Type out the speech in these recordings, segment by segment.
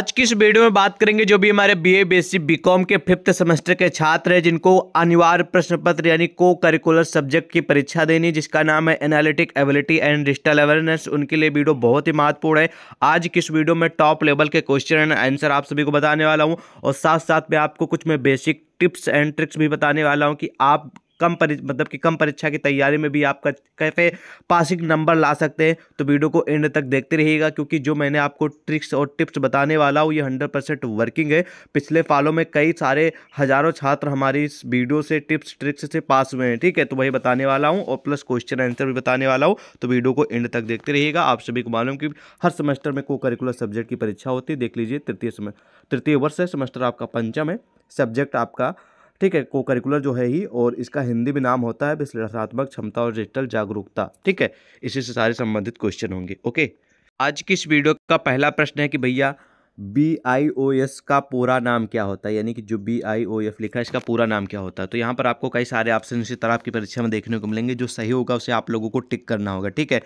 आज की इस वीडियो में बात करेंगे जो भी हमारे B A B B com के फिफ्थ सेमेस्टर के छात्र हैं जिनको अनिवार्य प्रश्न पत्र यानी को करिकुलर सब्जेक्ट की परीक्षा देनी जिसका नाम है analytic ability and digital awareness उनके लिए वीडियो बहुत ही महत्वपूर्ण है आज की इस वीडियो में टॉप लेवल के क्वेश्चन एंड आंसर आप सभी को बताने वाला हूँ और साथ साथ में आपको कुछ मैं बेसिक टिप्स एंड ट्रिक्स भी बताने वाला हूँ कि आप कम मतलब कि कम परीक्षा की तैयारी में भी आप कैसे पासिंग नंबर ला सकते हैं तो वीडियो को एंड तक देखते रहिएगा क्योंकि जो मैंने आपको ट्रिक्स और टिप्स बताने वाला हूँ ये हंड्रेड परसेंट वर्किंग है पिछले फालों में कई सारे हज़ारों छात्र हमारी इस वीडियो से टिप्स ट्रिक्स से पास हुए हैं ठीक है तो वही बताने वाला हूँ और प्लस क्वेश्चन आंसर भी बताने वाला हूँ तो वीडियो को एंड तक देखते रहिएगा आप सभी को मालूम कि हर सेमेस्टर में को करिकुलर सब्जेक्ट की परीक्षा होती है देख लीजिए तृतीय तृतीय वर्ष है सेमेस्टर आपका पंचम है सब्जेक्ट आपका ठीक है को करिकुलर जो है ही और इसका हिंदी भी नाम होता है विश्लेषणात्मक क्षमता और डिजिटल जागरूकता ठीक है इसी से सारे संबंधित क्वेश्चन होंगे ओके आज की इस वीडियो का पहला प्रश्न है कि भैया बी आई ओ एस का पूरा नाम क्या होता है यानी कि जो बी आई ओ एफ लिखा है इसका पूरा नाम क्या होता है तो यहाँ पर आपको कई सारे ऑप्शन इसी तरह आपकी परीक्षा में देखने को मिलेंगे जो सही होगा उसे आप लोगों को टिक करना होगा ठीक है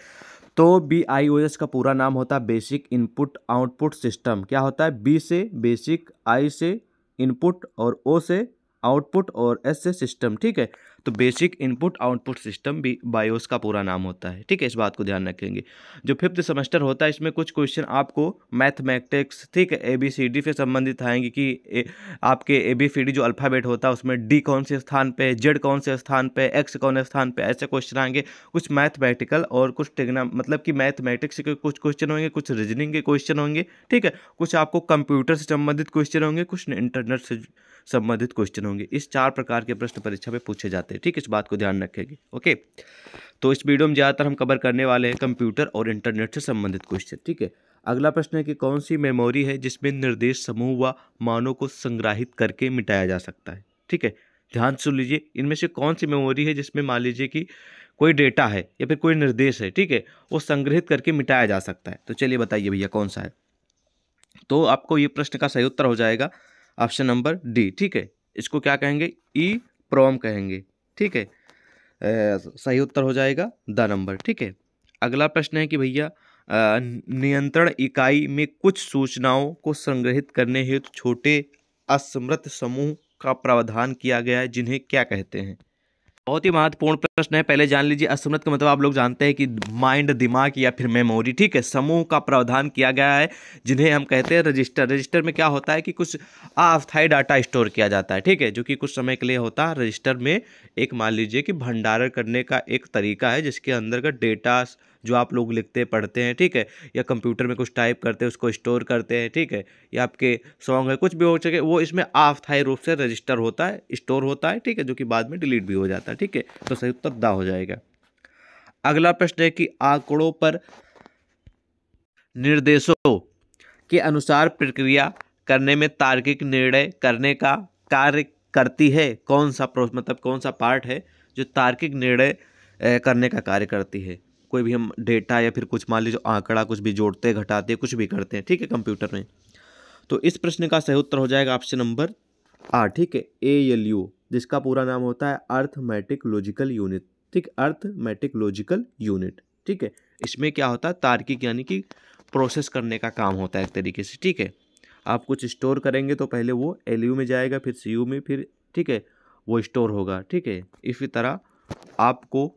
तो बी आई ओ एस का पूरा नाम होता है बेसिक इनपुट आउटपुट सिस्टम क्या होता है बी से बेसिक आई से इनपुट और ओ से आउटपुट और एस से सिस्टम ठीक है तो बेसिक इनपुट आउटपुट सिस्टम भी बायोस का पूरा नाम होता है ठीक है इस बात को ध्यान रखेंगे जो फिफ्थ सेमेस्टर होता है इसमें कुछ क्वेश्चन आपको मैथमेटिक्स ठीक है ए बी सी डी से संबंधित आएंगे कि ए, आपके ए बी सी डी जो अल्फ़ाबेट होता है उसमें डी कौन से स्थान पे जेड कौन से स्थान पे एक्स कौन से स्थान पे ऐसे क्वेश्चन आएंगे कुछ मैथमेटिकल और कुछ टेक्ना मतलब कि मैथमेटिक्स के कुछ क्वेश्चन होंगे कुछ रीजनिंग के क्वेश्चन होंगे ठीक है कुछ आपको कंप्यूटर से संबंधित क्वेश्चन होंगे कुछ इंटरनेट से संबंधित क्वेश्चन होंगे इस चार प्रकार के प्रश्न परीक्षा में पूछे जाते हैं ठीक इस बात को ध्यान रखेंगे ओके तो इस वीडियो में ज़्यादातर हम कवर करने वाले हैं कंप्यूटर और इंटरनेट से संबंधित क्वेश्चन ठीक है अगला प्रश्न है कि कौन सी मेमोरी है जिसमें निर्देश समूह व मानों को संग्राहित करके मिटाया जा सकता है ठीक है ध्यान सुन लीजिए इनमें से कौन सी मेमोरी है जिसमें मान लीजिए कि कोई डेटा है या फिर कोई निर्देश है ठीक है वो संग्रहित करके मिटाया जा सकता है तो चलिए बताइए भैया कौन सा है तो आपको ये प्रश्न का सही उत्तर हो जाएगा ऑप्शन नंबर डी ठीक है इसको क्या कहेंगे ई प्रॉम कहेंगे ठीक है सही उत्तर हो जाएगा द नंबर ठीक है अगला प्रश्न है कि भैया नियंत्रण इकाई में कुछ सूचनाओं को संग्रहित करने हेतु छोटे असमृत समूह का प्रावधान किया गया है जिन्हें क्या कहते हैं बहुत ही महत्वपूर्ण प्रश्न है पहले जान लीजिए असमृत का मतलब आप लोग जानते हैं कि माइंड दिमाग या फिर मेमोरी ठीक है समूह का प्रावधान किया गया है जिन्हें हम कहते हैं रजिस्टर रजिस्टर में क्या होता है कि कुछ अस्थायी डाटा स्टोर किया जाता है ठीक है जो कि कुछ समय के लिए होता है रजिस्टर में एक मान लीजिए कि भंडारण करने का एक तरीका है जिसके का डेटा जो आप लोग लिखते पढ़ते हैं ठीक है या कंप्यूटर में कुछ टाइप करते हैं उसको स्टोर करते हैं ठीक है या आपके सॉन्ग है कुछ भी हो सके वो इसमें आस्थाई रूप से रजिस्टर होता है स्टोर होता है ठीक है जो कि बाद में डिलीट भी हो जाता है ठीक है तो सही उत्तर दा हो जाएगा अगला प्रश्न है कि आंकड़ों पर निर्देशों के अनुसार प्रक्रिया करने में तार्किक निर्णय करने का कार्य करती है कौन सा मतलब कौन सा पार्ट है जो तार्किक निर्णय करने का कार्य करती है कोई भी हम डेटा या फिर कुछ मान लीजिए आंकड़ा कुछ भी जोड़ते घटाते कुछ भी करते हैं ठीक है कंप्यूटर में तो इस प्रश्न का सही उत्तर हो जाएगा ऑप्शन नंबर आठ ठीक है ए एल यू जिसका पूरा नाम होता है अर्थमेटिक लॉजिकल यूनिट ठीक अर्थमेटिक लॉजिकल यूनिट ठीक है इसमें क्या होता है तार्किक यानी कि प्रोसेस करने का काम होता है एक तरीके से ठीक है आप कुछ स्टोर करेंगे तो पहले वो एल में जाएगा फिर सी में फिर ठीक है वो स्टोर होगा ठीक है इसी तरह आपको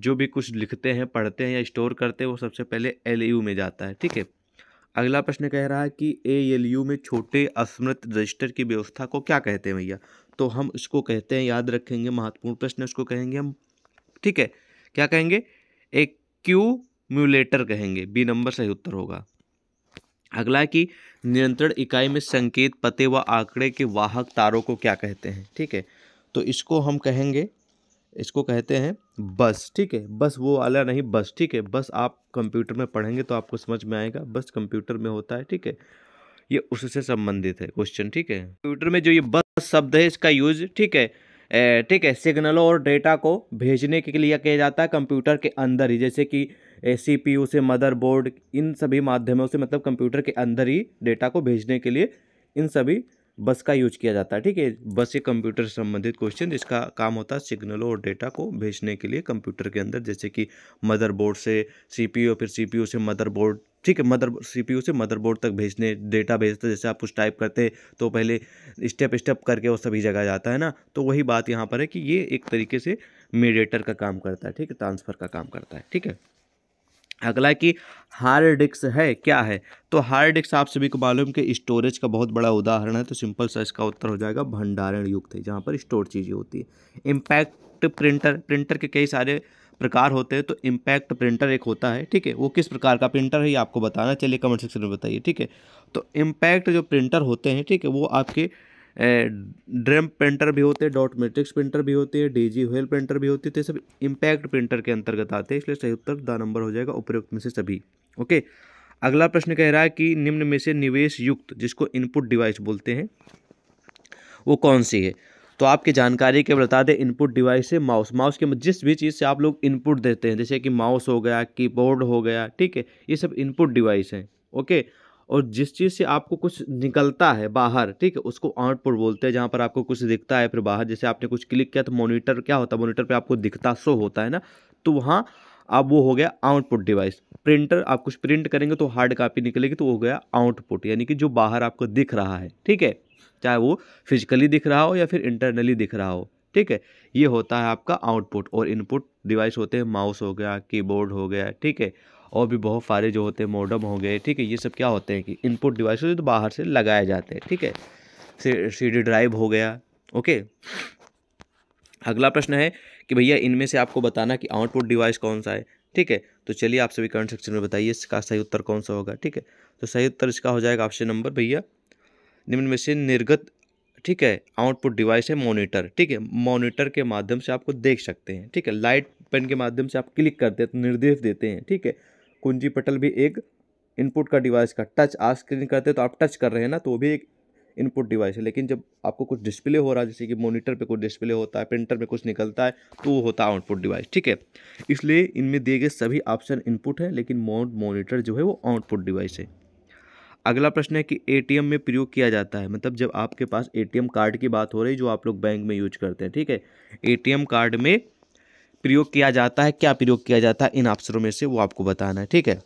जो भी कुछ लिखते हैं पढ़ते हैं या स्टोर करते हैं वो सबसे पहले एल में जाता है ठीक है अगला प्रश्न कह रहा है कि ए एल यू में छोटे अस्मृत रजिस्टर की व्यवस्था को क्या कहते हैं भैया तो हम इसको कहते हैं याद रखेंगे महत्वपूर्ण प्रश्न उसको कहेंगे हम ठीक है क्या कहेंगे एक क्यू म्यूलेटर कहेंगे बी नंबर सही उत्तर होगा अगला है कि नियंत्रण इकाई में संकेत पते व आंकड़े के वाहक तारों को क्या कहते हैं ठीक है तो इसको हम कहेंगे इसको कहते हैं बस ठीक है बस वो वाला नहीं बस ठीक है बस आप कंप्यूटर में पढ़ेंगे तो आपको समझ में आएगा बस कंप्यूटर में होता है ठीक है ये उससे संबंधित है क्वेश्चन ठीक है कंप्यूटर में जो ये बस शब्द है इसका यूज ठीक है ठीक है सिग्नलों और डेटा को भेजने के लिए किया जाता है कंप्यूटर के अंदर ही जैसे कि सी पी यू से मदरबोर्ड इन सभी माध्यमों से मतलब कंप्यूटर के अंदर ही डेटा को भेजने के लिए इन सभी बस का यूज किया जाता है ठीक है बस ये कंप्यूटर से संबंधित क्वेश्चन जिसका काम होता है सिग्नलों और डेटा को भेजने के लिए कंप्यूटर के अंदर जैसे कि मदरबोर्ड से सीपीयू फिर सीपीयू से मदरबोर्ड ठीक है मदर सीपीयू से मदरबोर्ड तक भेजने डेटा भेजते जैसे आप कुछ टाइप करते तो पहले स्टेप स्टेप करके वो सभी जगह जाता है ना तो वही बात यहाँ पर है कि ये एक तरीके से मीडिएटर का काम करता है ठीक है ट्रांसफ़र का काम करता है ठीक है अगला कि हार्ड डिस्क है क्या है तो हार्ड डिस्क आप सभी को मालूम कि स्टोरेज का बहुत बड़ा उदाहरण है तो सिंपल सा इसका उत्तर हो जाएगा भंडारण युक्त है जहाँ पर स्टोर चीज़ें होती है इम्पैक्ट प्रिंटर प्रिंटर के कई सारे प्रकार होते हैं तो इम्पैक्ट प्रिंटर एक होता है ठीक है वो किस प्रकार का प्रिंटर है ये आपको बताना चलिए कमेंट सेक्शन में बताइए ठीक है तो इम्पैक्ट जो प्रिंटर होते हैं ठीक है वो आपके ड्रम प्रिंटर भी होते हैं डॉट मेट्रिक्स प्रिंटर भी हैं डी डीजी होल प्रिंटर भी होते हैं तो ये सब इम्पैक्ट प्रिंटर के अंतर्गत आते हैं इसलिए सही उत्तर द नंबर हो जाएगा उपयुक्त में से सभी ओके अगला प्रश्न कह रहा है कि निम्न में से निवेश युक्त जिसको इनपुट डिवाइस बोलते हैं वो कौन सी है तो आपकी जानकारी के बता दें इनपुट डिवाइस से माउस माउस के जिस भी चीज़ से आप लोग इनपुट देते हैं जैसे कि माउस हो गया कीबोर्ड हो गया ठीक है ये सब इनपुट डिवाइस हैं ओके और जिस चीज़ से आपको कुछ निकलता है बाहर ठीक है उसको आउटपुट बोलते हैं जहाँ पर आपको कुछ दिखता है फिर बाहर जैसे आपने कुछ क्लिक किया तो मोनीटर क्या होता है मोनीटर पर आपको दिखता सो होता है ना तो वहाँ अब वो हो गया आउटपुट डिवाइस प्रिंटर आप कुछ प्रिंट करेंगे तो हार्ड कॉपी निकलेगी तो वो हो गया आउटपुट यानी कि जो बाहर आपको दिख रहा है ठीक है चाहे वो फिजिकली दिख रहा हो या फिर इंटरनली दिख रहा हो ठीक है ये होता है आपका आउटपुट और इनपुट डिवाइस होते हैं माउस हो गया कीबोर्ड हो गया ठीक है और भी बहुत सारे जो होते हैं मॉडर्म हो गए ठीक है ये सब क्या होते हैं कि इनपुट डिवाइस जो तो बाहर से लगाए जाते हैं ठीक है सी डी ड्राइव हो गया ओके अगला प्रश्न है कि भैया इनमें से आपको बताना कि आउटपुट डिवाइस कौन सा है ठीक है तो चलिए आप सभी कमेंट सेक्शन में बताइए इसका सही उत्तर कौन सा होगा ठीक है तो सही उत्तर इसका हो जाएगा ऑप्शन नंबर भैया निम्न में से निर्गत ठीक है आउटपुट डिवाइस है मॉनिटर ठीक है मॉनिटर के माध्यम से आपको देख सकते हैं ठीक है लाइट पेन के माध्यम से आप क्लिक करते हैं तो निर्देश देते हैं ठीक है कुंजी पटल भी एक इनपुट का डिवाइस का टच आ स्क्रीन करते हैं तो आप टच कर रहे हैं ना तो वो भी एक इनपुट डिवाइस है लेकिन जब आपको कुछ डिस्प्ले हो रहा है जैसे कि मोनीटर पे कुछ डिस्प्ले होता है प्रिंटर में कुछ निकलता है तो वो होता है आउटपुट डिवाइस ठीक है इसलिए इनमें दिए गए सभी ऑप्शन इनपुट हैं लेकिन माउंट मोनीटर जो है वो आउटपुट डिवाइस है अगला प्रश्न है कि एटीएम में प्रयोग किया जाता है मतलब जब आपके पास एटीएम कार्ड की बात हो रही जो आप लोग बैंक में यूज करते हैं ठीक है एटीएम कार्ड में प्रयोग किया जाता है क्या प्रयोग किया जाता है इन ऑप्शनों में से वो आपको बताना है ठीक है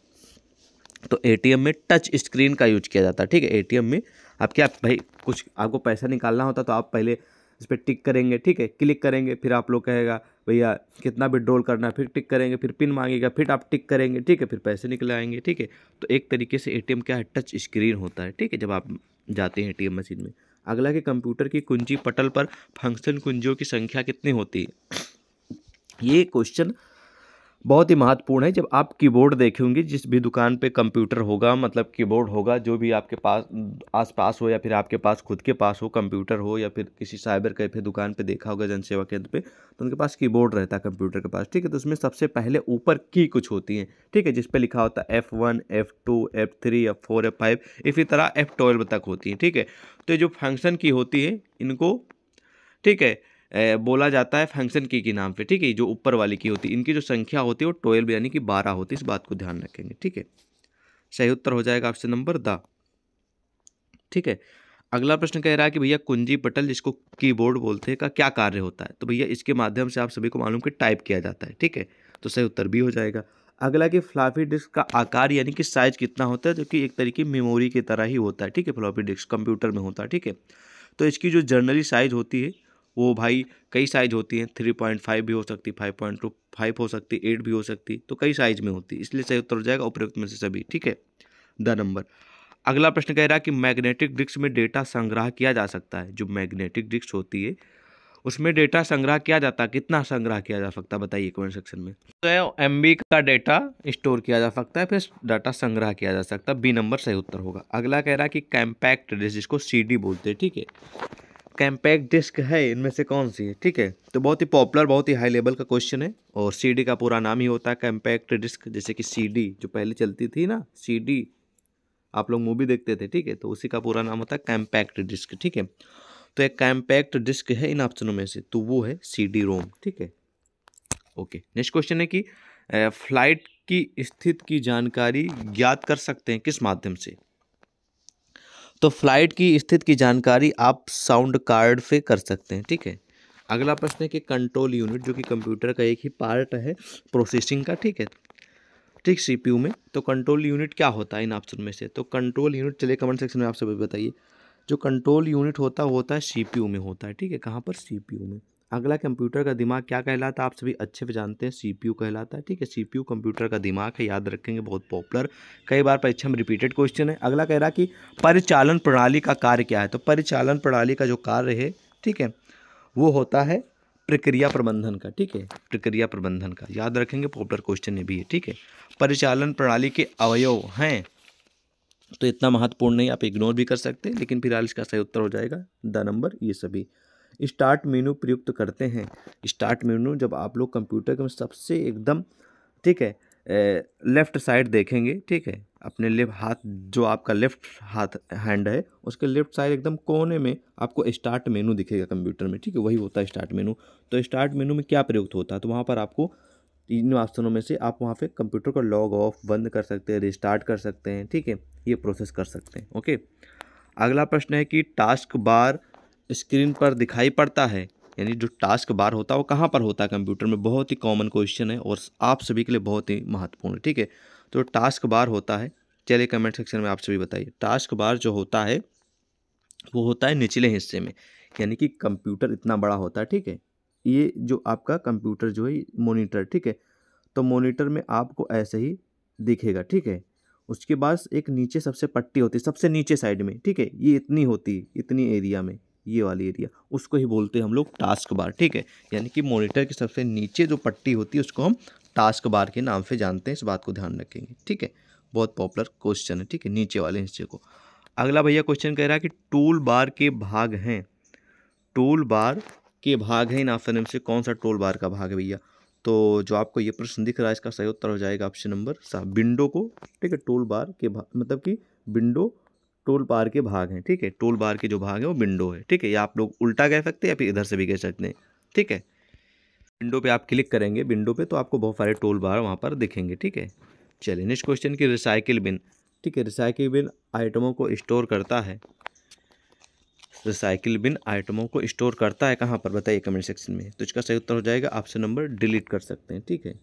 तो एटीएम में टच स्क्रीन का यूज किया जाता है ठीक है एटीएम में आप क्या भाई कुछ आपको पैसा निकालना होता तो आप पहले इस पर टिक करेंगे ठीक है क्लिक करेंगे फिर आप लोग कहेगा भैया कितना विड्रॉल करना है फिर टिक करेंगे फिर पिन मांगेगा फिर आप टिक करेंगे ठीक है फिर पैसे निकल आएंगे ठीक है तो एक तरीके से एटीएम क्या है टच स्क्रीन होता है ठीक है जब आप जाते हैं एटीएम मशीन में अगला कि कंप्यूटर की कुंजी पटल पर फंक्शन कुंजियों की संख्या कितनी होती है ये क्वेश्चन बहुत ही महत्वपूर्ण है जब आप कीबोर्ड देखे होंगे जिस भी दुकान पे कंप्यूटर होगा मतलब कीबोर्ड होगा जो भी आपके पास आसपास हो या फिर आपके पास खुद के पास हो कंप्यूटर हो या फिर किसी साइबर कैफे दुकान पे देखा होगा जनसेवा केंद्र पे तो उनके पास कीबोर्ड रहता है कंप्यूटर के पास ठीक है तो उसमें सबसे पहले ऊपर की कुछ होती है ठीक है जिस पर लिखा होता है F one F two F three F four F five इसी तरह एफ़ ट्वेल्व तक होती है ठीक है तो जो फंक्शन की होती है इनको ठीक है बोला जाता है फंक्शन की के नाम पे ठीक है जो ऊपर वाली की होती है इनकी जो संख्या होती है वो ट्वेल्व यानी कि बारह होती है इस बात को ध्यान रखेंगे ठीक है सही उत्तर हो जाएगा ऑप्शन नंबर द ठीक है अगला प्रश्न कह रहा है कि भैया कुंजी पटल जिसको कीबोर्ड बोलते हैं का क्या कार्य होता है तो भैया इसके माध्यम से आप सभी को मालूम कि टाइप किया जाता है ठीक है तो सही उत्तर भी हो जाएगा अगला कि फ्लाफी डिस्क का आकार यानी कि साइज कितना होता है जो कि एक तरीके मेमोरी की तरह ही होता है ठीक है फ्लॉपी डिस्क कंप्यूटर में होता है ठीक है तो इसकी जो जर्नली साइज होती है वो भाई कई साइज होती हैं थ्री पॉइंट फाइव भी हो सकती फाइव पॉइंट टू फाइव हो सकती एट भी हो सकती तो कई साइज में होती इसलिए सही उत्तर हो जाएगा उपयुक्त में से सभी ठीक है द नंबर अगला प्रश्न कह रहा है कि मैग्नेटिक डिस्क में डेटा संग्रह किया जा सकता है जो मैग्नेटिक डिस्क होती है उसमें डेटा संग्रह किया जाता है कितना संग्रह किया जा सकता है बताइए कमेंट सेक्शन में तो एम का डेटा स्टोर किया जा सकता है फिर डाटा संग्रह किया जा सकता है बी नंबर सही उत्तर होगा अगला कह रहा है कि कैम्पैक्ट डिस्क जिसको सी बोलते हैं ठीक है कैम्पैक्ट डिस्क है इनमें से कौन सी है ठीक है तो बहुत ही पॉपुलर बहुत ही हाई लेवल का क्वेश्चन है और सीडी का पूरा नाम ही होता है कैम्पैक्ट डिस्क जैसे कि सीडी जो पहले चलती थी ना सीडी आप लोग मूवी देखते थे ठीक है तो उसी का पूरा नाम होता है कैम्पैक्ट डिस्क ठीक है तो एक कैम्पैक्ट डिस्क है इन ऑप्शनों में से तो वो है सी डी रोम ठीक है ओके नेक्स्ट क्वेश्चन है कि फ्लाइट की स्थिति की जानकारी ज्ञात कर सकते हैं किस माध्यम से तो फ्लाइट की स्थिति की जानकारी आप साउंड कार्ड से कर सकते हैं ठीक है अगला प्रश्न है कि कंट्रोल यूनिट जो कि कंप्यूटर का एक ही पार्ट है प्रोसेसिंग का ठीक है ठीक सीपीयू में तो कंट्रोल यूनिट क्या होता है इन ऑप्शन में से तो कंट्रोल यूनिट चलिए कमेंट सेक्शन में आप सभी बताइए जो कंट्रोल यूनिट होता है होता है सीपीयू में होता है ठीक है कहाँ पर सीपीयू में अगला कंप्यूटर का दिमाग क्या कहलाता है आप सभी अच्छे से जानते हैं सीपीयू कहलाता है ठीक है सीपीयू कंप्यूटर का दिमाग है याद रखेंगे बहुत पॉपुलर कई बार परीक्षा में रिपीटेड क्वेश्चन है अगला कह रहा कि परिचालन प्रणाली का कार्य क्या है तो परिचालन प्रणाली का जो कार्य है ठीक है वो होता है प्रक्रिया प्रबंधन का ठीक है प्रक्रिया प्रबंधन का याद रखेंगे पॉपुलर क्वेश्चन ये भी है ठीक है परिचालन प्रणाली के अवयव हैं तो इतना महत्वपूर्ण नहीं आप इग्नोर भी कर सकते लेकिन फिलहाल इसका सही उत्तर हो जाएगा द नंबर ये सभी स्टार्ट मेनू प्रयुक्त करते हैं स्टार्ट मेनू जब आप लोग कंप्यूटर के सबसे एकदम ठीक है लेफ़्ट साइड देखेंगे ठीक है अपने लेफ्ट हाथ जो आपका लेफ़्ट हाथ हैंड है उसके लेफ़्ट साइड एकदम कोने में आपको स्टार्ट मेनू दिखेगा कंप्यूटर में ठीक है वही होता है स्टार्ट मेनू तो स्टार्ट मेनू में क्या प्रयुक्त होता है तो वहाँ पर आपको इन ऑप्शनों में से आप वहाँ पे कंप्यूटर को लॉग ऑफ बंद कर सकते हैं रिस्टार्ट कर सकते हैं ठीक है ये प्रोसेस कर सकते हैं ओके अगला प्रश्न है कि टास्क बार स्क्रीन पर दिखाई पड़ता है यानी जो टास्क बार होता है वो कहाँ पर होता है कंप्यूटर में बहुत ही कॉमन क्वेश्चन है और आप सभी के लिए बहुत ही महत्वपूर्ण है ठीक है तो टास्क बार होता है चलिए कमेंट सेक्शन में आप सभी बताइए टास्क बार जो होता है वो होता है निचले हिस्से में यानी कि कंप्यूटर इतना बड़ा होता है ठीक है ये जो आपका कंप्यूटर जो है मोनीटर ठीक है तो मोनीटर में आपको ऐसे ही दिखेगा ठीक है उसके बाद एक नीचे सबसे पट्टी होती है सबसे नीचे साइड में ठीक है ये इतनी होती है इतनी एरिया में ये वाली एरिया उसको ही बोलते हैं हम लोग टास्क बार ठीक है यानी कि मोनिटर के सबसे नीचे जो पट्टी होती है उसको हम टास्क बार के नाम से जानते हैं इस बात को ध्यान रखेंगे ठीक है बहुत पॉपुलर क्वेश्चन है ठीक है नीचे वाले हिस्से को अगला भैया क्वेश्चन कह रहा है कि टूल बार के भाग हैं टूल बार के भाग हैं इन ऑप्शन से कौन सा टूल बार का भाग है भैया तो जो आपको ये प्रश्न दिख रहा है इसका सही उत्तर हो जाएगा ऑप्शन नंबर सा विंडो को ठीक है टूल बार के भाग मतलब कि विंडो टूल बार के भाग हैं ठीक है टूल बार के जो भाग हैं वो विंडो है ठीक है या आप लोग उल्टा कह सकते हैं या फिर इधर से भी कह सकते हैं ठीक है विंडो पे आप क्लिक करेंगे विंडो पे तो आपको बहुत सारे टूल बार वहाँ पर दिखेंगे ठीक है चलिए नेक्स्ट क्वेश्चन की रिसाइकिल बिन ठीक है रिसाइकिल बिन आइटमों को स्टोर करता है रिसाइकिल बिन आइटमों को स्टोर करता है कहाँ पर बताइए कमेंट सेक्शन में तो इसका सही उत्तर हो जाएगा ऑप्शन नंबर डिलीट कर सकते हैं ठीक है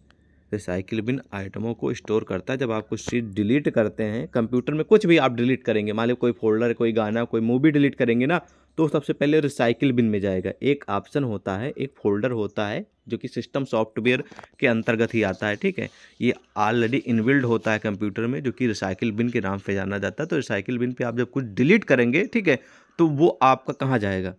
रिसाइकिल बिन आइटमों को स्टोर करता है जब आप कुछ चीज़ डिलीट करते हैं कंप्यूटर में कुछ भी आप डिलीट करेंगे मान लो कोई फोल्डर कोई गाना कोई मूवी डिलीट करेंगे ना तो सबसे पहले रिसाइकिल बिन में जाएगा एक ऑप्शन होता है एक फोल्डर होता है जो कि सिस्टम सॉफ्टवेयर के अंतर्गत ही आता है ठीक है ये ऑलरेडी इनबिल्ड होता है कंप्यूटर में जो कि रिसाइकिल बिन के नाम से जाना जाता है तो रिसाइकिल बिन पे आप जब कुछ डिलीट करेंगे ठीक है तो वो आपका कहाँ जाएगा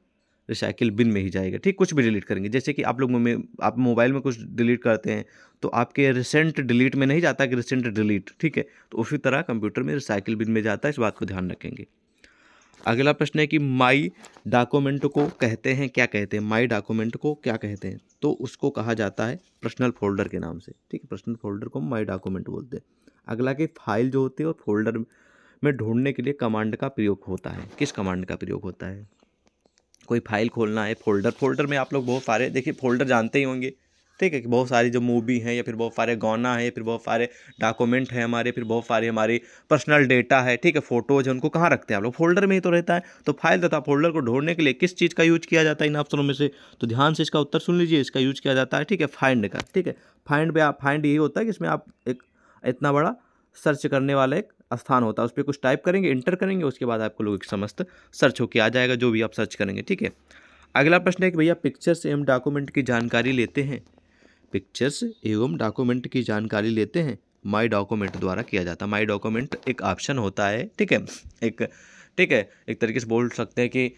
रिसाइकिल बिन में ही जाएगा ठीक कुछ भी डिलीट करेंगे जैसे कि आप लोग में आप मोबाइल में कुछ डिलीट करते हैं तो आपके रिसेंट डिलीट में नहीं जाता कि रिसेंट डिलीट ठीक है तो उसी तरह कंप्यूटर में रिसाइकिल बिन में जाता है इस बात को ध्यान रखेंगे अगला प्रश्न है कि माई डॉक्यूमेंट को कहते हैं क्या कहते हैं माई डॉक्यूमेंट को क्या कहते हैं तो उसको कहा जाता है पर्सनल फोल्डर के नाम से ठीक है पर्सनल फोल्डर को माई डॉक्यूमेंट बोलते हैं अगला कि फाइल जो होती है और फोल्डर में ढूंढने के लिए कमांड का प्रयोग होता है किस कमांड का प्रयोग होता है कोई फाइल खोलना है फोल्डर फोल्डर में आप लोग बहुत सारे देखिए फोल्डर जानते ही होंगे ठीक है कि बहुत सारी जो मूवी हैं या फिर बहुत सारे गाना है फिर बहुत सारे डॉक्यूमेंट हैं हमारे फिर बहुत सारे हमारी पर्सनल डेटा है ठीक है फोटोज है उनको कहाँ रखते हैं आप लोग फोल्डर में ही तो रहता है तो फाइल तथा फोल्डर को ढूंढने के लिए किस चीज़ का यूज किया जाता है इन ऑप्शनों में से तो ध्यान से इसका उत्तर सुन लीजिए इसका यूज किया जाता है ठीक है फाइंड का ठीक है फाइंड में आप फाइंड यही होता है कि इसमें आप एक इतना बड़ा सर्च करने वाला एक स्थान होता है उस पर कुछ टाइप करेंगे इंटर करेंगे उसके बाद आपको लोग समस्त सर्च होकर आ जाएगा जो भी आप सर्च करेंगे ठीक है अगला प्रश्न है कि भैया पिक्चर्स एवं डॉक्यूमेंट की जानकारी लेते हैं पिक्चर्स एवं डॉक्यूमेंट की जानकारी लेते हैं माई डॉक्यूमेंट द्वारा किया जाता है माई डॉक्यूमेंट एक ऑप्शन होता है ठीक है एक ठीक है एक तरीके से बोल सकते हैं कि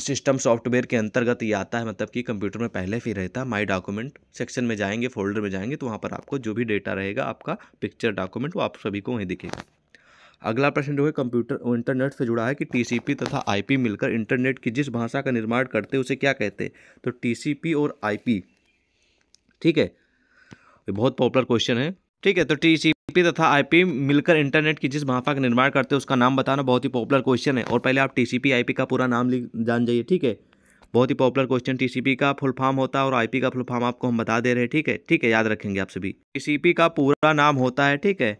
सिस्टम सॉफ्टवेयर के अंतर्गत ये आता है मतलब कि कंप्यूटर में पहले फिर रहता है माई डॉक्यूमेंट सेक्शन में जाएंगे फोल्डर में जाएंगे तो वहाँ पर आपको जो भी डेटा रहेगा आपका पिक्चर डॉक्यूमेंट वो आप सभी को वहीं दिखेगा अगला प्रश्न जो है कंप्यूटर इंटरनेट से जुड़ा है कि टीसीपी तथा आईपी मिलकर इंटरनेट की जिस भाषा का निर्माण करते हैं उसे क्या कहते हैं तो टीसीपी और आईपी ठीक है ये बहुत पॉपुलर क्वेश्चन है ठीक है तो टी टीपी तथा आईपी मिलकर इंटरनेट की जिस भाषा का निर्माण करते हैं उसका नाम बताना बहुत ही पॉपुलर क्वेश्चन है और पहले आप टीसीपी आईपी का पूरा नाम जान जाइए ठीक है बहुत ही पॉपुलर क्वेश्चन टीसीपी का फुल फॉर्म होता है और आईपी का फुल फॉर्म आपको हम बता दे रहे हैं ठीक है ठीक है याद रखेंगे आप सभी टीसीपी का पूरा नाम होता है ठीक है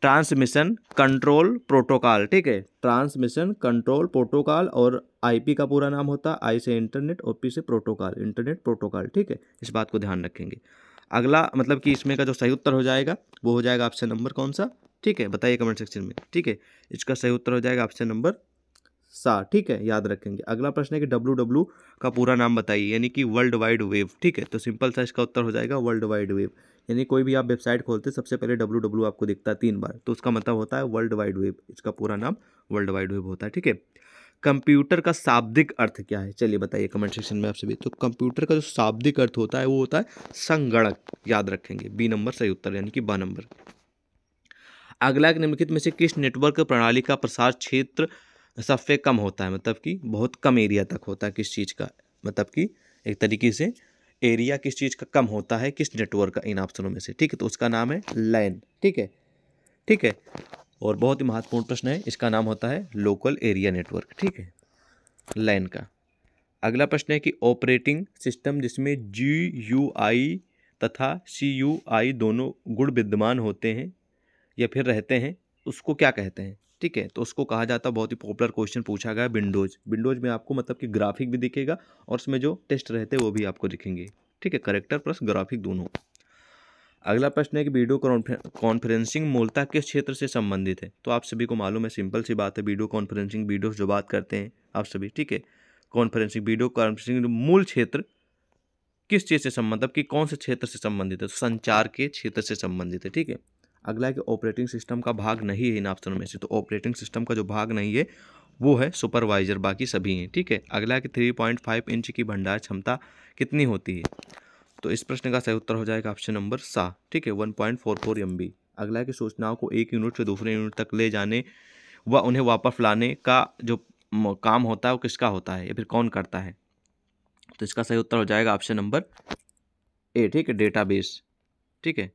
ट्रांसमिशन कंट्रोल प्रोटोकॉल ठीक है ट्रांसमिशन कंट्रोल प्रोटोकॉल और आईपी का पूरा नाम होता है आई से इंटरनेट और पी से प्रोटोकॉल इंटरनेट प्रोटोकॉल ठीक है इस बात को ध्यान रखेंगे अगला मतलब कि इसमें का जो सही उत्तर हो जाएगा वो हो जाएगा ऑप्शन नंबर कौन सा ठीक है बताइए कमेंट सेक्शन में ठीक है इसका सही उत्तर हो जाएगा ऑप्शन नंबर सा ठीक है याद रखेंगे अगला प्रश्न है कि डब्ल्यू डब्ल्यू का पूरा नाम बताइए यानी कि वर्ल्ड वाइड वेब ठीक है तो सिंपल सा इसका उत्तर हो जाएगा वर्ल्ड वाइड वेब यानी कोई भी आप वेबसाइट खोलते सबसे पहले डब्ल्यू डब्ल्यू आपको दिखता है तीन बार तो उसका मतलब होता है वर्ल्ड वाइड वेब इसका पूरा नाम वर्ल्ड वाइड वेब होता है ठीक है कंप्यूटर का शाब्दिक अर्थ क्या है चलिए बताइए कमेंट सेक्शन में आप सभी तो कंप्यूटर का जो शाब्दिक अर्थ होता है वो होता है संगणक याद रखेंगे बी नंबर सही उत्तर यानी कि ब नंबर अगला निम्नलिखित में से किस नेटवर्क प्रणाली का प्रसार क्षेत्र सबसे कम होता है मतलब कि बहुत कम एरिया तक होता है किस चीज़ का मतलब कि एक तरीके से एरिया किस चीज़ का कम होता है किस नेटवर्क का इन ऑप्शनों में से ठीक है तो उसका नाम है लैन ठीक है ठीक है और बहुत ही महत्वपूर्ण प्रश्न है इसका नाम होता है लोकल एरिया नेटवर्क ठीक है लाइन का अगला प्रश्न है कि ऑपरेटिंग सिस्टम जिसमें जी यू आई तथा सी यू आई दोनों गुण विद्यमान होते हैं या फिर रहते हैं उसको क्या कहते हैं ठीक है तो उसको कहा जाता है बहुत ही पॉपुलर क्वेश्चन पूछा गया विंडोज विंडोज में आपको मतलब कि ग्राफिक भी दिखेगा और उसमें जो टेस्ट रहते हैं वो भी आपको दिखेंगे ठीक है करेक्टर प्लस ग्राफिक दोनों अगला प्रश्न है कि वीडियो कॉन्फ्रेंसिंग मूलता किस क्षेत्र से संबंधित है तो आप सभी को मालूम है सिंपल सी बात है वीडियो कॉन्फ्रेंसिंग वीडियो जो बात करते हैं आप सभी ठीक है कॉन्फ्रेंसिंग वीडियो कॉन्फ्रेंसिंग मूल क्षेत्र किस चीज़ से संबंधित मतलब कि कौन से क्षेत्र से संबंधित है तो संचार के क्षेत्र से संबंधित है ठीक है अगला है कि ऑपरेटिंग सिस्टम का भाग नहीं है इन ऑप्शन में से तो ऑपरेटिंग सिस्टम का जो भाग नहीं है वो है सुपरवाइजर बाकी सभी हैं ठीक है अगला है कि थ्री पॉइंट फाइव इंच की भंडार क्षमता कितनी होती है तो इस प्रश्न का सही उत्तर हो जाएगा ऑप्शन नंबर सा ठीक है one point four four M B अगला है कि सूचनाओं को एक यूनिट से दूसरे यूनिट तक ले जाने व उन्हें वापस लाने का जो काम होता है वो किसका होता है या फिर कौन करता है तो इसका सही उत्तर हो जाएगा ऑप्शन नंबर ए ठीक है बेस ठीक है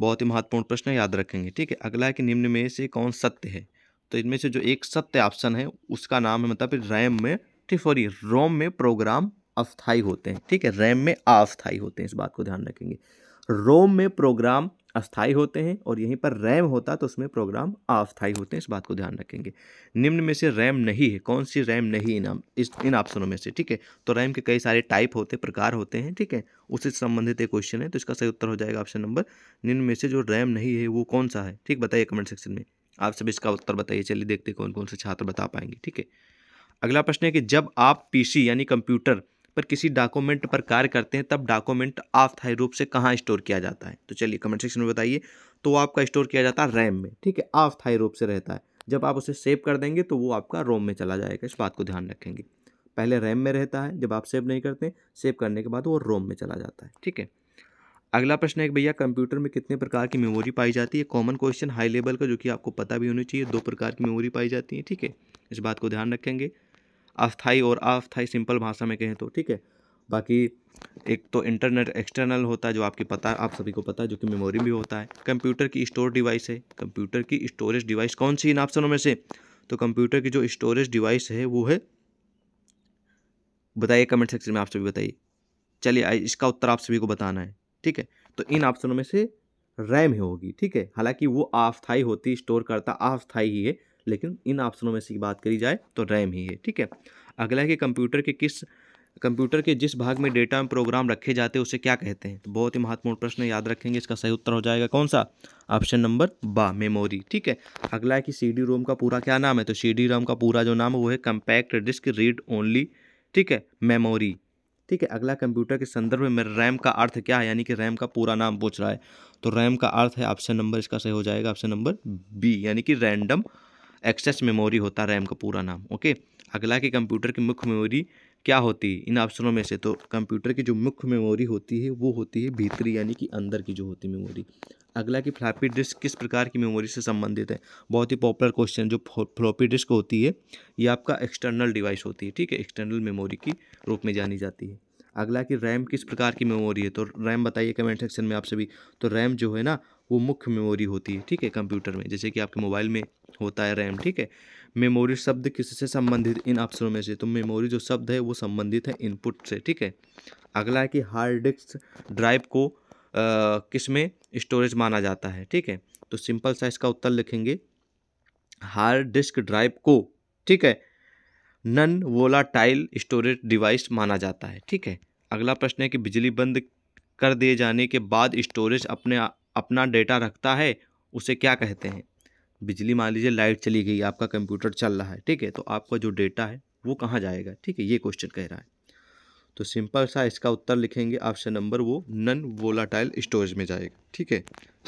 बहुत ही महत्वपूर्ण प्रश्न याद रखेंगे ठीक है अगला है कि निम्न में से कौन सत्य है तो इनमें से जो एक सत्य ऑप्शन है उसका नाम है मतलब रैम में ठीक सॉरी रोम में प्रोग्राम अस्थाई होते हैं ठीक है रैम में अस्थाई होते हैं इस बात को ध्यान रखेंगे रोम में प्रोग्राम अस्थाई होते हैं और यहीं पर रैम होता तो उसमें प्रोग्राम अस्थाई होते हैं इस बात को ध्यान रखेंगे निम्न में से रैम नहीं है कौन सी रैम नहीं इन इस इन ऑप्शनों में से ठीक है तो रैम के कई सारे टाइप होते प्रकार होते हैं ठीक है उससे संबंधित एक क्वेश्चन है तो इसका सही उत्तर हो जाएगा ऑप्शन नंबर निम्न में से जो रैम नहीं है वो कौन सा है ठीक बताइए कमेंट सेक्शन में आप सब इसका उत्तर बताइए चलिए देखते कौन कौन से छात्र बता पाएंगे ठीक है अगला प्रश्न है कि जब आप पी यानी कंप्यूटर पर किसी डॉक्यूमेंट पर कार्य करते हैं तब डॉक्यूमेंट अस्थायी रूप से कहाँ स्टोर किया जाता है तो चलिए कमेंट सेक्शन में बताइए तो वो आपका स्टोर किया जाता है रैम में ठीक है अस्थायी रूप से रहता है जब आप उसे सेव कर देंगे तो वो आपका रोम में चला जाएगा इस बात को ध्यान रखेंगे पहले रैम में रहता है जब आप सेव नहीं करते सेव करने के बाद वो रोम में चला जाता है ठीक है अगला प्रश्न है भैया कंप्यूटर में कितने प्रकार की मेमोरी पाई जाती है कॉमन क्वेश्चन हाई लेवल का जो कि आपको पता भी होना चाहिए दो प्रकार की मेमोरी पाई जाती है ठीक है इस बात को ध्यान रखेंगे अस्थाई और अस्थाई सिंपल भाषा में कहें तो ठीक है बाकी एक तो इंटरनेट एक्सटर्नल होता है जो आपके पता आप सभी को पता है जो कि मेमोरी भी होता है कंप्यूटर की स्टोर डिवाइस है कंप्यूटर की स्टोरेज डिवाइस कौन सी इन ऑप्शनों में से तो कंप्यूटर की जो स्टोरेज डिवाइस है वो है बताइए कमेंट सेक्शन में आप सभी बताइए चलिए इसका उत्तर आप सभी को बताना है ठीक है तो इन ऑप्शनों में से रैम ही होगी ठीक है हालांकि वो अस्थाई होती स्टोर करता अस्थाई ही है लेकिन इन ऑप्शनों में से बात करी जाए तो रैम ही है ठीक है अगला है कि कंप्यूटर के किस कंप्यूटर के जिस भाग में डेटा में प्रोग्राम रखे जाते हैं उसे क्या कहते हैं तो बहुत ही महत्वपूर्ण प्रश्न याद रखेंगे इसका सही उत्तर हो जाएगा कौन सा ऑप्शन नंबर बा मेमोरी ठीक है अगला है कि सी डी रोम का पूरा क्या नाम है तो सी डी रोम का पूरा जो नाम है वो है कंपैक्ट डिस्क रीड ओनली ठीक है मेमोरी ठीक है अगला कंप्यूटर के संदर्भ में रैम का अर्थ क्या है यानी कि रैम का पूरा नाम पूछ रहा है तो रैम का अर्थ है ऑप्शन नंबर इसका सही हो जाएगा ऑप्शन नंबर बी यानी कि रैंडम एक्सेस मेमोरी होता है रैम का पूरा नाम ओके अगला कि कंप्यूटर की मुख्य मेमोरी क्या होती है इन ऑप्शनों में से तो कंप्यूटर की जो मुख्य मेमोरी होती है वो होती है भीतरी यानी कि अंदर की जो होती है मेमोरी अगला कि फ्लॉपी डिस्क किस प्रकार की मेमोरी से संबंधित है बहुत ही पॉपुलर क्वेश्चन जो फ्लॉपी डिस्क होती है ये आपका एक्सटर्नल डिवाइस होती है ठीक है एक्सटर्नल मेमोरी की रूप में जानी जाती है अगला कि रैम किस प्रकार की मेमोरी है तो रैम बताइए कमेंट सेक्शन में आप सभी तो रैम जो है ना वो मुख्य मेमोरी होती है ठीक है कंप्यूटर में जैसे कि आपके मोबाइल में होता है रैम ठीक है मेमोरी शब्द किससे संबंधित इन ऑप्शनों में से तो मेमोरी जो शब्द है वो संबंधित है इनपुट से ठीक है अगला है कि हार्ड डिस्क ड्राइव को किस में स्टोरेज माना जाता है ठीक है तो सिंपल साइज का उत्तर लिखेंगे हार्ड डिस्क ड्राइव को ठीक है नन वोलाटाइल स्टोरेज डिवाइस माना जाता है ठीक है अगला प्रश्न है कि बिजली बंद कर दिए जाने के बाद स्टोरेज अपने अपना डेटा रखता है उसे क्या कहते हैं बिजली मान लीजिए लाइट चली गई आपका कंप्यूटर चल रहा है ठीक है तो आपका जो डेटा है वो कहाँ जाएगा ठीक है ये क्वेश्चन कह रहा है तो सिंपल सा इसका उत्तर लिखेंगे ऑप्शन नंबर वो नन वोलाटाइल स्टोरेज में जाएगा ठीक है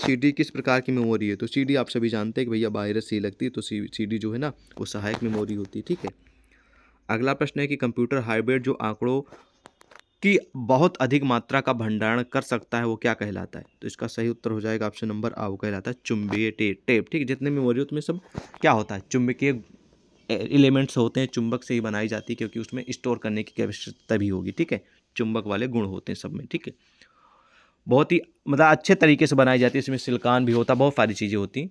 सीडी किस प्रकार की मेमोरी है तो सीडी आप सभी जानते हैं कि भैया वायरस सी लगती है तो सी सीडी जो है ना वो सहायक मेमोरी होती है ठीक है अगला प्रश्न है कि कंप्यूटर हाइब्रिड जो आंकड़ों की बहुत अधिक मात्रा का भंडारण कर सकता है वो क्या कहलाता है तो इसका सही उत्तर हो जाएगा ऑप्शन नंबर आ वो कहलाता है चुंबकीय टेप टेप ठीक जितने मेमोरी उसमें सब क्या होता है चुंबकीय एलिमेंट्स होते हैं चुंबक से ही बनाई जाती है क्योंकि उसमें स्टोर करने की आवश्यकता भी होगी ठीक है चुंबक वाले गुण होते हैं सब में ठीक है बहुत ही मतलब अच्छे तरीके से बनाई जाती है इसमें सिल्कान भी होता बहुत सारी चीज़ें होती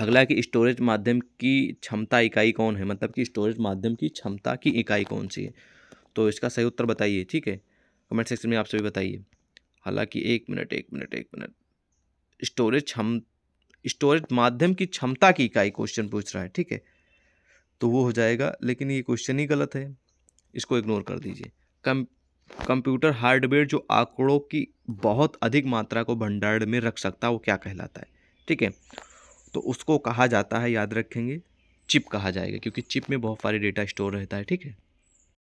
अगला कि स्टोरेज माध्यम की क्षमता इकाई कौन है मतलब कि स्टोरेज माध्यम की क्षमता की इकाई कौन सी है तो इसका सही उत्तर बताइए ठीक है कमेंट सेक्शन में आप सभी बताइए हालांकि एक मिनट एक मिनट एक मिनट स्टोरेज क्षम स्टोरेज माध्यम की क्षमता की इकाई क्वेश्चन पूछ रहा है ठीक है तो वो हो जाएगा लेकिन ये क्वेश्चन ही गलत है इसको इग्नोर कर दीजिए कम कंप्यूटर हार्डवेयर जो आंकड़ों की बहुत अधिक मात्रा को भंडारण में रख सकता है वो क्या कहलाता है ठीक है तो उसको कहा जाता है याद रखेंगे चिप कहा जाएगा क्योंकि चिप में बहुत सारे डेटा स्टोर रहता है ठीक है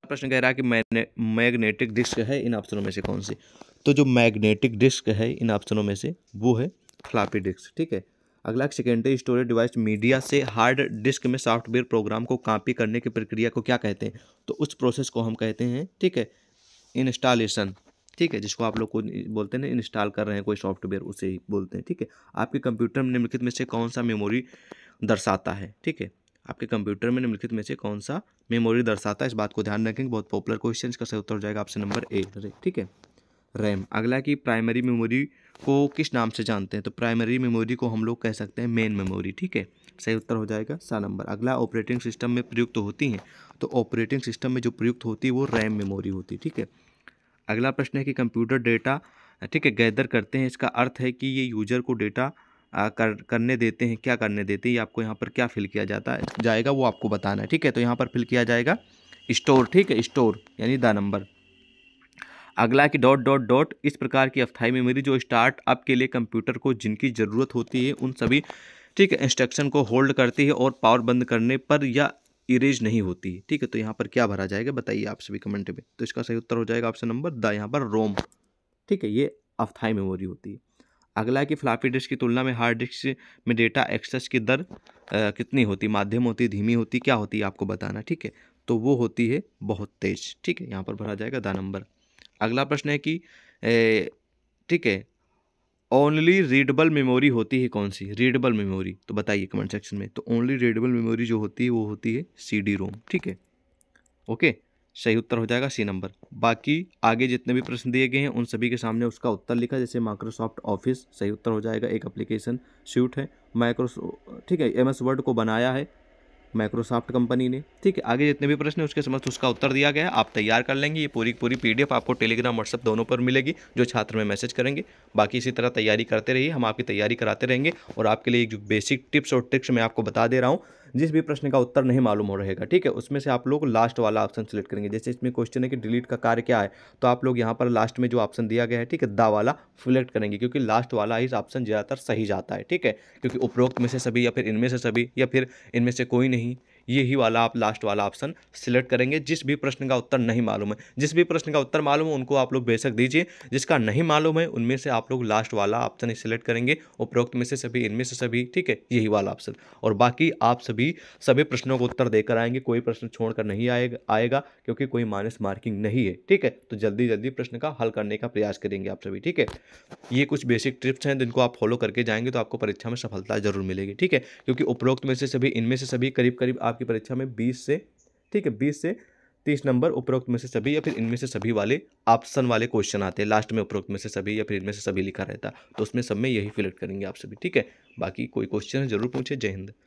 प्रश्न कह रहा है कि मैंने मैग्नेटिक डिस्क है इन ऑप्शनों में से कौन सी तो जो मैग्नेटिक डिस्क है इन ऑप्शनों में से वो है फ्लापी डिस्क ठीक है अगला सेकेंडरी स्टोरेज डिवाइस मीडिया से हार्ड डिस्क में सॉफ्टवेयर प्रोग्राम को कॉपी करने की प्रक्रिया को क्या कहते हैं तो उस प्रोसेस को हम कहते हैं ठीक है इंस्टॉलेशन ठीक है जिसको आप लोग को बोलते हैं ना इंस्टॉल कर रहे हैं कोई सॉफ्टवेयर उसे ही बोलते हैं ठीक है आपके कंप्यूटर में निम्नलिखित में से कौन सा मेमोरी दर्शाता है ठीक है आपके कंप्यूटर में निम्नलिखित में से कौन सा मेमोरी दर्शाता है इस बात को ध्यान रखेंगे बहुत पॉपुलर क्वेश्चन इसका सही उत्तर हो जाएगा ऑप्शन नंबर ए ठीक है रैम अगला कि प्राइमरी मेमोरी को किस नाम से जानते हैं तो प्राइमरी मेमोरी को हम लोग कह सकते हैं मेन मेमोरी ठीक है सही उत्तर हो जाएगा सा नंबर अगला ऑपरेटिंग सिस्टम में प्रयुक्त होती हैं तो ऑपरेटिंग सिस्टम में जो प्रयुक्त होती है वो रैम मेमोरी होती है ठीक है अगला प्रश्न है कि कंप्यूटर डेटा ठीक है गैदर करते हैं इसका अर्थ है कि ये यूजर को डेटा कर करने देते हैं क्या करने देते हैं ये आपको यहाँ पर क्या फिल किया जाता जाएगा वो आपको बताना है ठीक है तो यहाँ पर फिल किया जाएगा स्टोर ठीक है स्टोर यानी द नंबर अगला कि डॉट डॉट डॉट इस प्रकार की अफ्थाई मेमोरी जो स्टार्ट अप के लिए कंप्यूटर को जिनकी ज़रूरत होती है उन सभी ठीक है इंस्ट्रक्शन को होल्ड करती है और पावर बंद करने पर या इरेज नहीं होती ठीक है तो यहाँ पर क्या भरा जाएगा बताइए आप सभी कमेंट में तो इसका सही उत्तर हो जाएगा ऑप्शन नंबर द यहाँ पर रोम ठीक है ये अफथाई मेमोरी होती है अगला है कि फ्लापी डिस्क की तुलना में हार्ड डिस्क में डेटा एक्सेस की दर आ, कितनी होती माध्यम होती धीमी होती क्या होती है आपको बताना ठीक है तो वो होती है बहुत तेज ठीक है यहाँ पर भरा जाएगा द नंबर अगला प्रश्न है कि ठीक है ओनली रीडेबल मेमोरी होती है कौन सी रीडेबल मेमोरी तो बताइए कमेंट सेक्शन में तो ओनली रीडेबल मेमोरी जो होती है वो होती है सी डी रोम ठीक है ओके सही उत्तर हो जाएगा सी नंबर बाकी आगे जितने भी प्रश्न दिए गए हैं उन सभी के सामने उसका उत्तर लिखा जैसे माइक्रोसॉफ्ट ऑफिस सही उत्तर हो जाएगा एक एप्लीकेशन स्यूट है माइक्रोसॉफ्ट ठीक है एम एस वर्ड को बनाया है माइक्रोसॉफ्ट कंपनी ने ठीक है आगे जितने भी प्रश्न है उसके समस्त उसका उत्तर दिया गया आप तैयार कर लेंगे ये पूरी पूरी पीडीएफ आपको टेलीग्राम व्हाट्सअप दोनों पर मिलेगी जो छात्र में मैसेज करेंगे बाकी इसी तरह तैयारी करते रहिए हम आपकी तैयारी कराते रहेंगे और आपके लिए जो बेसिक टिप्स और ट्रिक्स मैं आपको बता दे रहा हूँ जिस भी प्रश्न का उत्तर नहीं मालूम हो रहेगा ठीक है उसमें से आप लोग लास्ट वाला ऑप्शन सेलेक्ट करेंगे जैसे इसमें क्वेश्चन है कि डिलीट का कार्य क्या है तो आप लोग यहाँ पर लास्ट में जो ऑप्शन दिया गया है ठीक है दा वाला सिलेक्ट करेंगे क्योंकि लास्ट वाला ही ऑप्शन ज़्यादातर सही जाता है ठीक है क्योंकि उपरोक्त में से सभी या फिर इनमें से सभी या फिर इनमें से कोई नहीं यही वाला आप लास्ट वाला ऑप्शन सिलेक्ट करेंगे जिस भी प्रश्न का उत्तर नहीं मालूम है जिस भी प्रश्न का उत्तर मालूम है उनको आप लोग बेशक दीजिए जिसका नहीं मालूम है उनमें से आप लोग लास्ट वाला ऑप्शन ही सिलेक्ट करेंगे उपरोक्त में से सभी इनमें से सभी ठीक है यही वाला ऑप्शन और बाकी आप सभी सभी प्रश्नों को उत्तर देकर आएंगे कोई प्रश्न छोड़कर नहीं आएगा आएगा क्योंकि कोई माइनस मार्किंग नहीं है ठीक है तो जल्दी जल्दी प्रश्न का हल करने का प्रयास करेंगे आप सभी ठीक है ये कुछ बेसिक ट्रिप्स हैं जिनको आप फॉलो करके जाएंगे तो आपको परीक्षा में सफलता जरूर मिलेगी ठीक है क्योंकि उपरोक्त में से सभी इनमें से सभी करीब करीब आप आपकी परीक्षा में बीस से ठीक है बीस से तीस नंबर उपरोक्त में से सभी या फिर इनमें से सभी वाले ऑप्शन वाले क्वेश्चन आते हैं लास्ट में उपरोक्त में से सभी या फिर इनमें से सभी लिखा रहता तो उसमें सब में यही फिलेक्ट करेंगे आप सभी ठीक है बाकी कोई क्वेश्चन है जरूर पूछे जय हिंद